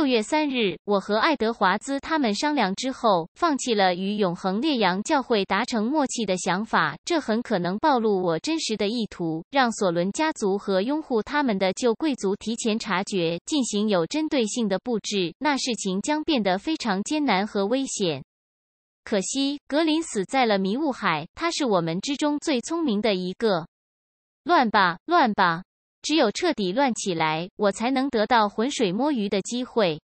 六月三日，我和爱德华兹他们商量之后，放弃了与永恒烈阳教会达成默契的想法。这很可能暴露我真实的意图，让索伦家族和拥护他们的旧贵族提前察觉，进行有针对性的布置。那事情将变得非常艰难和危险。可惜格林死在了迷雾海，他是我们之中最聪明的一个。乱吧，乱吧。只有彻底乱起来，我才能得到浑水摸鱼的机会。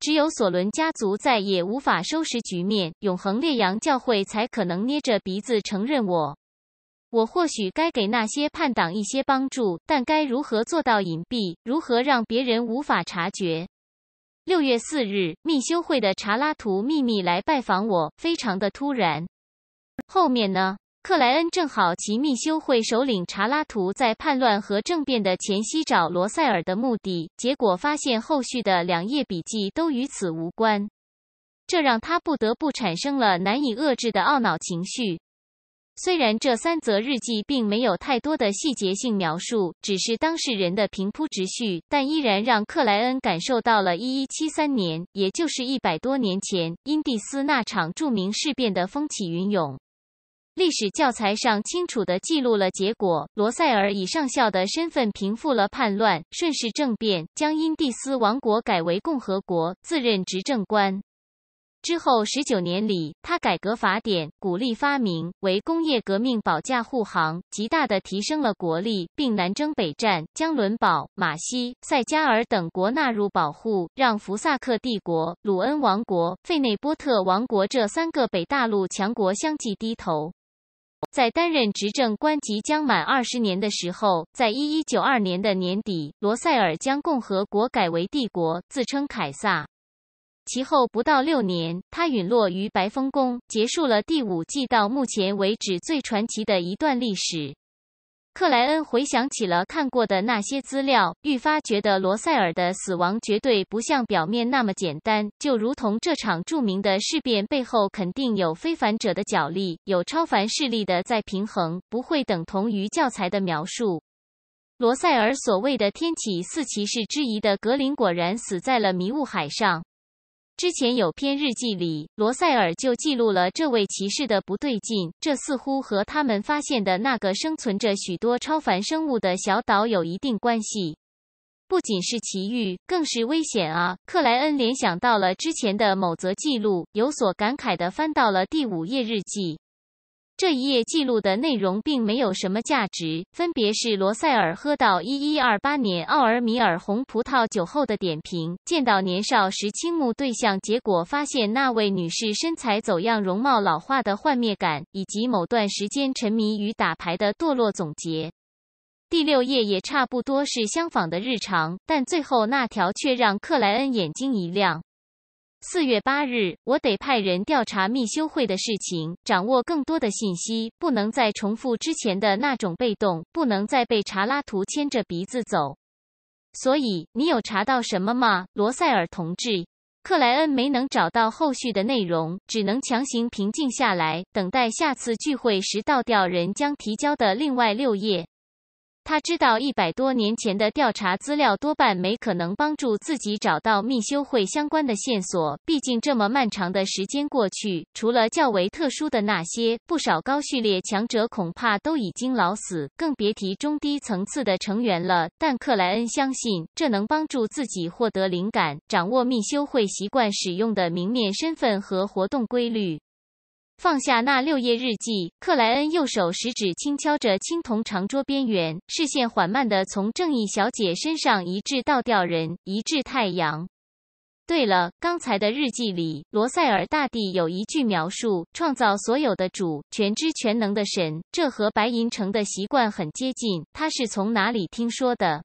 只有索伦家族再也无法收拾局面，永恒烈阳教会才可能捏着鼻子承认我。我或许该给那些叛党一些帮助，但该如何做到隐蔽？如何让别人无法察觉？六月四日，密修会的查拉图秘密来拜访我，非常的突然。后面呢？克莱恩正好奇密修会首领查拉图在叛乱和政变的前夕找罗塞尔的目的，结果发现后续的两页笔记都与此无关，这让他不得不产生了难以遏制的懊恼情绪。虽然这三则日记并没有太多的细节性描述，只是当事人的平铺直叙，但依然让克莱恩感受到了一一七三年，也就是一百多年前，因蒂斯那场著名事变的风起云涌。历史教材上清楚地记录了结果：罗塞尔以上校的身份平复了叛乱，顺势政变将因蒂斯王国改为共和国，自任执政官。之后十九年里，他改革法典，鼓励发明，为工业革命保驾护航，极大地提升了国力，并南征北战，将伦堡、马西、塞加尔等国纳入保护，让福萨克帝国、鲁恩王国、费内波特王国这三个北大陆强国相继低头。在担任执政官即将满二十年的时候，在一一九二年的年底，罗塞尔将共和国改为帝国，自称凯撒。其后不到六年，他陨落于白风宫，结束了第五季到目前为止最传奇的一段历史。克莱恩回想起了看过的那些资料，愈发觉得罗塞尔的死亡绝对不像表面那么简单。就如同这场著名的事变背后肯定有非凡者的角力，有超凡势力的在平衡，不会等同于教材的描述。罗塞尔所谓的“天启四骑士”之一的格林果然死在了迷雾海上。之前有篇日记里，罗塞尔就记录了这位骑士的不对劲，这似乎和他们发现的那个生存着许多超凡生物的小岛有一定关系。不仅是奇遇，更是危险啊！克莱恩联想到了之前的某则记录，有所感慨地翻到了第五页日记。这一页记录的内容并没有什么价值，分别是罗塞尔喝到一一二八年奥尔米尔红葡萄酒后的点评，见到年少时倾慕对象，结果发现那位女士身材走样、容貌老化的幻灭感，以及某段时间沉迷于打牌的堕落总结。第六页也差不多是相仿的日常，但最后那条却让克莱恩眼睛一亮。四月八日，我得派人调查密修会的事情，掌握更多的信息，不能再重复之前的那种被动，不能再被查拉图牵着鼻子走。所以，你有查到什么吗，罗塞尔同志？克莱恩没能找到后续的内容，只能强行平静下来，等待下次聚会时倒掉人将提交的另外六页。他知道一百多年前的调查资料多半没可能帮助自己找到密修会相关的线索，毕竟这么漫长的时间过去，除了较为特殊的那些，不少高序列强者恐怕都已经老死，更别提中低层次的成员了。但克莱恩相信，这能帮助自己获得灵感，掌握密修会习惯使用的明面身份和活动规律。放下那六页日记，克莱恩右手食指轻敲着青铜长桌边缘，视线缓慢地从正义小姐身上移至倒吊人，移至太阳。对了，刚才的日记里，罗塞尔大帝有一句描述：创造所有的主，全知全能的神。这和白银城的习惯很接近。他是从哪里听说的？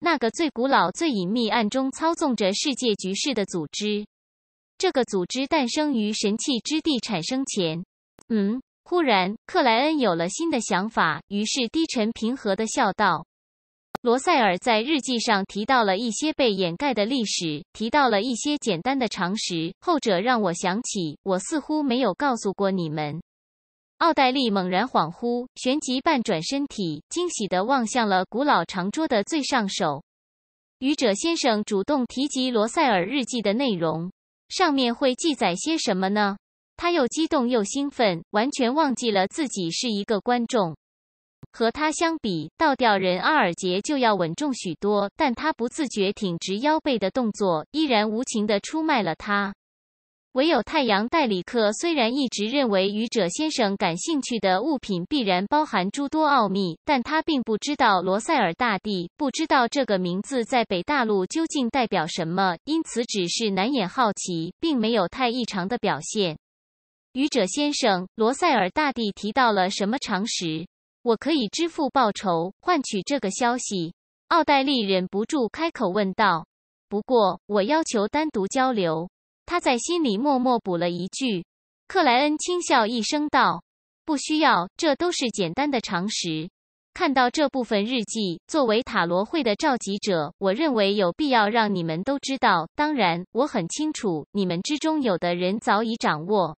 那个最古老、最隐秘、暗中操纵着世界局势的组织。这个组织诞生于神器之地产生前。嗯，忽然克莱恩有了新的想法，于是低沉平和的笑道：“罗塞尔在日记上提到了一些被掩盖的历史，提到了一些简单的常识，后者让我想起我似乎没有告诉过你们。”奥黛丽猛然恍惚，旋即半转身体，惊喜地望向了古老长桌的最上首。愚者先生主动提及罗塞尔日记的内容。上面会记载些什么呢？他又激动又兴奋，完全忘记了自己是一个观众。和他相比，倒吊人阿尔杰就要稳重许多，但他不自觉挺直腰背的动作，依然无情的出卖了他。唯有太阳代理客虽然一直认为愚者先生感兴趣的物品必然包含诸多奥秘，但他并不知道罗塞尔大帝不知道这个名字在北大陆究竟代表什么，因此只是难掩好奇，并没有太异常的表现。愚者先生，罗塞尔大帝提到了什么常识？我可以支付报酬换取这个消息。奥黛丽忍不住开口问道。不过，我要求单独交流。他在心里默默补了一句：“克莱恩轻笑一声道，不需要，这都是简单的常识。看到这部分日记，作为塔罗会的召集者，我认为有必要让你们都知道。当然，我很清楚你们之中有的人早已掌握。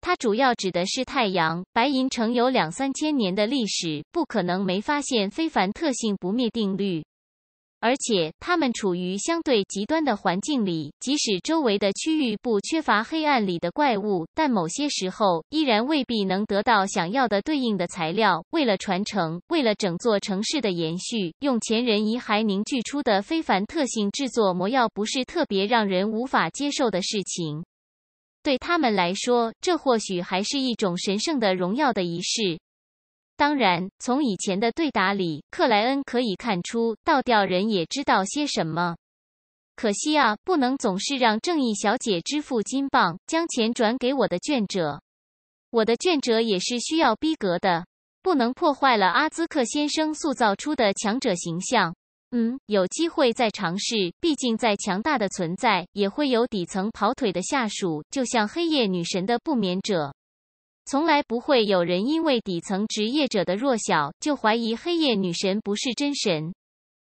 它主要指的是太阳。白银城有两三千年的历史，不可能没发现非凡特性不灭定律。”而且，他们处于相对极端的环境里，即使周围的区域不缺乏黑暗里的怪物，但某些时候依然未必能得到想要的对应的材料。为了传承，为了整座城市的延续，用前人遗骸凝聚出的非凡特性制作魔药，不是特别让人无法接受的事情。对他们来说，这或许还是一种神圣的荣耀的仪式。当然，从以前的对打里，克莱恩可以看出，倒吊人也知道些什么。可惜啊，不能总是让正义小姐支付金棒，将钱转给我的卷者。我的卷者也是需要逼格的，不能破坏了阿兹克先生塑造出的强者形象。嗯，有机会再尝试，毕竟再强大的存在，也会有底层跑腿的下属，就像黑夜女神的不眠者。从来不会有人因为底层职业者的弱小就怀疑黑夜女神不是真神。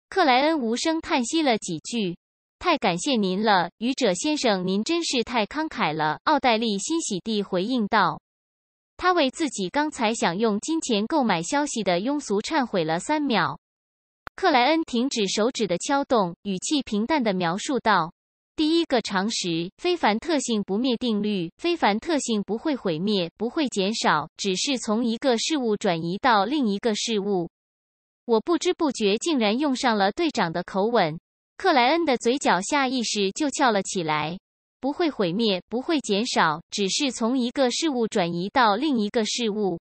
克莱恩无声叹息了几句：“太感谢您了，愚者先生，您真是太慷慨了。”奥黛丽欣喜地回应道。他为自己刚才想用金钱购买消息的庸俗忏悔了三秒。克莱恩停止手指的敲动，语气平淡地描述道。第一个常识：非凡特性不灭定律。非凡特性不会毁灭，不会减少，只是从一个事物转移到另一个事物。我不知不觉竟然用上了队长的口吻。克莱恩的嘴角下意识就翘了起来。不会毁灭，不会减少，只是从一个事物转移到另一个事物。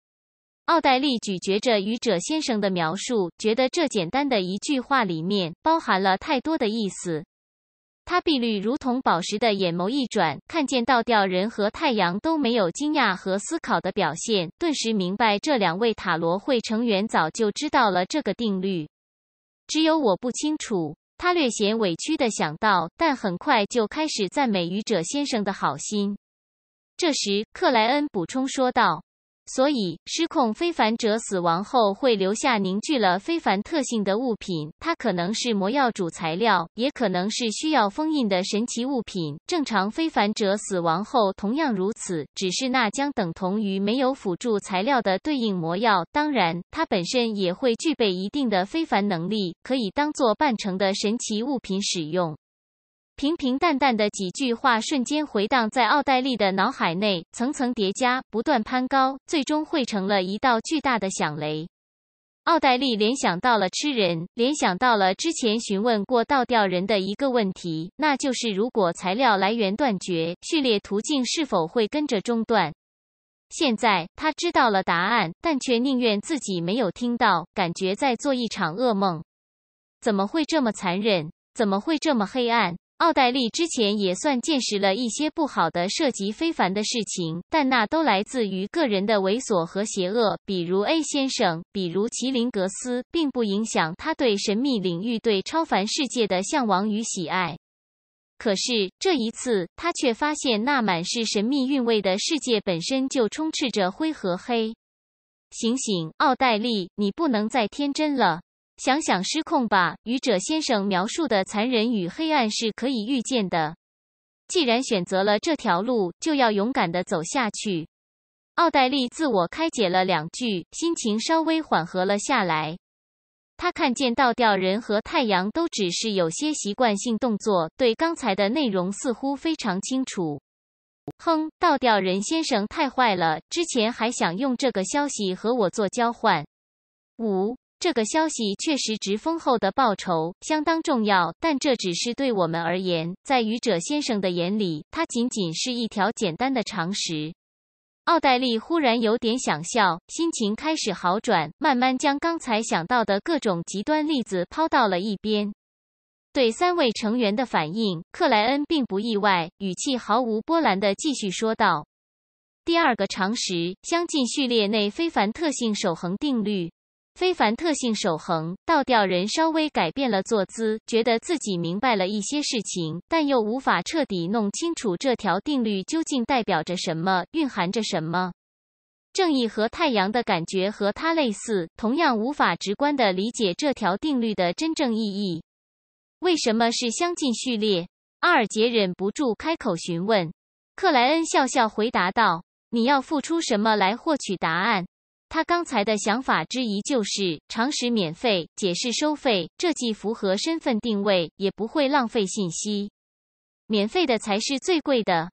奥黛丽咀嚼着愚者先生的描述，觉得这简单的一句话里面包含了太多的意思。他碧绿如同宝石的眼眸一转，看见倒吊人和太阳都没有惊讶和思考的表现，顿时明白这两位塔罗会成员早就知道了这个定律，只有我不清楚。他略显委屈的想到，但很快就开始赞美愚者先生的好心。这时，克莱恩补充说道。所以，失控非凡者死亡后会留下凝聚了非凡特性的物品，它可能是魔药主材料，也可能是需要封印的神奇物品。正常非凡者死亡后同样如此，只是那将等同于没有辅助材料的对应魔药，当然，它本身也会具备一定的非凡能力，可以当做半成的神奇物品使用。平平淡淡的几句话，瞬间回荡在奥黛丽的脑海内，层层叠加，不断攀高，最终汇成了一道巨大的响雷。奥黛丽联想到了吃人，联想到了之前询问过倒吊人的一个问题，那就是如果材料来源断绝，序列途径是否会跟着中断？现在她知道了答案，但却宁愿自己没有听到，感觉在做一场噩梦。怎么会这么残忍？怎么会这么黑暗？奥黛丽之前也算见识了一些不好的涉及非凡的事情，但那都来自于个人的猥琐和邪恶，比如 A 先生，比如麒麟格斯，并不影响他对神秘领域、对超凡世界的向往与喜爱。可是这一次，他却发现那满是神秘韵味的世界本身就充斥着灰和黑。醒醒，奥黛丽，你不能再天真了。想想失控吧，愚者先生描述的残忍与黑暗是可以预见的。既然选择了这条路，就要勇敢的走下去。奥黛丽自我开解了两句，心情稍微缓和了下来。她看见倒吊人和太阳都只是有些习惯性动作，对刚才的内容似乎非常清楚。哼，倒吊人先生太坏了，之前还想用这个消息和我做交换。五。这个消息确实值丰厚的报酬，相当重要。但这只是对我们而言，在愚者先生的眼里，它仅仅是一条简单的常识。奥黛丽忽然有点想笑，心情开始好转，慢慢将刚才想到的各种极端例子抛到了一边。对三位成员的反应，克莱恩并不意外，语气毫无波澜地继续说道：“第二个常识，相近序列内非凡特性守恒定律。”非凡特性守恒，倒吊人稍微改变了坐姿，觉得自己明白了一些事情，但又无法彻底弄清楚这条定律究竟代表着什么，蕴含着什么。正义和太阳的感觉和它类似，同样无法直观的理解这条定律的真正意义。为什么是相近序列？阿尔杰忍不住开口询问。克莱恩笑笑回答道：“你要付出什么来获取答案？”他刚才的想法之一就是：常识免费，解释收费。这既符合身份定位，也不会浪费信息。免费的才是最贵的。